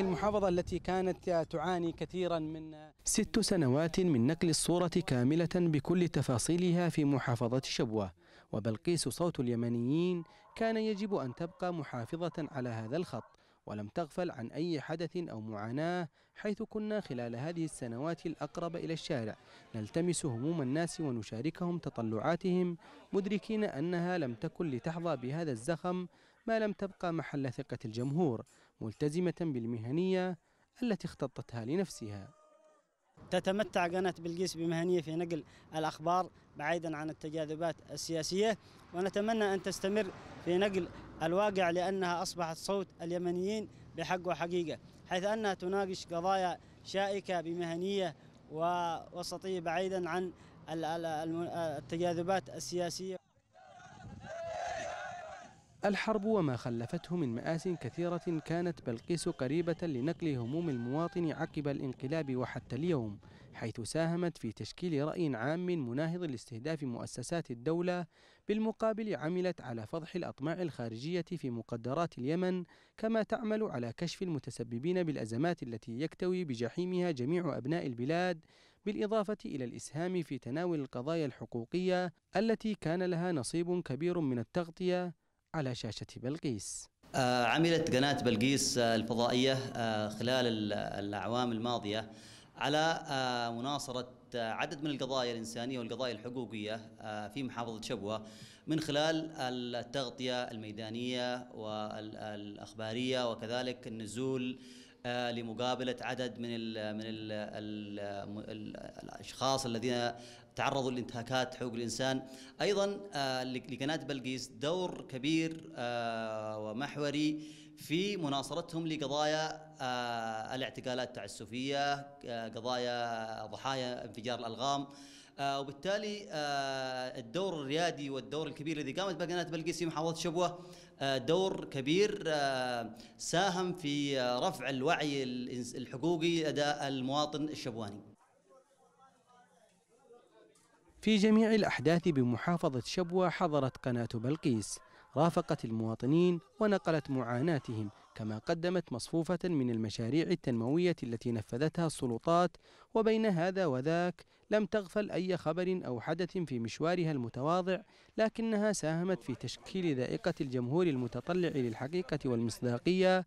المحافظة التي كانت تعاني كثيرا من ست سنوات من نقل الصورة كاملة بكل تفاصيلها في محافظة شبوة وبلقيس صوت اليمنيين كان يجب أن تبقى محافظة على هذا الخط ولم تغفل عن أي حدث أو معاناة حيث كنا خلال هذه السنوات الأقرب إلى الشارع نلتمس هموم الناس ونشاركهم تطلعاتهم مدركين أنها لم تكن لتحظى بهذا الزخم ما لم تبقى محل ثقة الجمهور ملتزمة بالمهنية التي اختطتها لنفسها تتمتع قناة بلقيس بمهنية في نقل الأخبار بعيدا عن التجاذبات السياسية ونتمنى أن تستمر في نقل الواقع لأنها أصبحت صوت اليمنيين بحق وحقيقة حيث أنها تناقش قضايا شائكة بمهنية ووسطية بعيدا عن التجاذبات السياسية الحرب وما خلفته من مآس كثيرة كانت بلقيس قريبة لنقل هموم المواطن عقب الانقلاب وحتى اليوم حيث ساهمت في تشكيل رأي عام مناهض لاستهداف مؤسسات الدولة بالمقابل عملت على فضح الأطماع الخارجية في مقدرات اليمن كما تعمل على كشف المتسببين بالأزمات التي يكتوي بجحيمها جميع أبناء البلاد بالإضافة إلى الإسهام في تناول القضايا الحقوقية التي كان لها نصيب كبير من التغطية على شاشة بلقيس آه، عملت قناة بلقيس آه، الفضائية آه، خلال الأعوام الماضية على آه، مناصرة آه، عدد من القضايا الإنسانية والقضايا الحقوقية آه، في محافظة شبوة من خلال التغطية الميدانية والأخبارية وكذلك النزول لمقابلة عدد من من الأشخاص الذين تعرضوا لانتهاكات حقوق الإنسان أيضا لقناة بلقيس دور كبير ومحوري في مناصرتهم لقضايا آه، الاعتقالات التعسفيه آه، قضايا آه، ضحايا انفجار الالغام وبالتالي الدور الريادي والدور الكبير الذي قامت به قناه بلقيس في محافظه شبوه دور كبير ساهم في رفع الوعي الحقوقي لدى المواطن الشبواني. في جميع الاحداث بمحافظه شبوه حضرت قناه بلقيس رافقت المواطنين ونقلت معاناتهم كما قدمت مصفوفة من المشاريع التنموية التي نفذتها السلطات وبين هذا وذاك لم تغفل أي خبر أو حدث في مشوارها المتواضع لكنها ساهمت في تشكيل ذائقة الجمهور المتطلع للحقيقة والمصداقية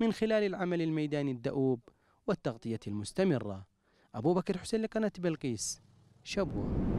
من خلال العمل الميداني الدؤوب والتغطية المستمرة أبو بكر حسين لقناة بلقيس شبوه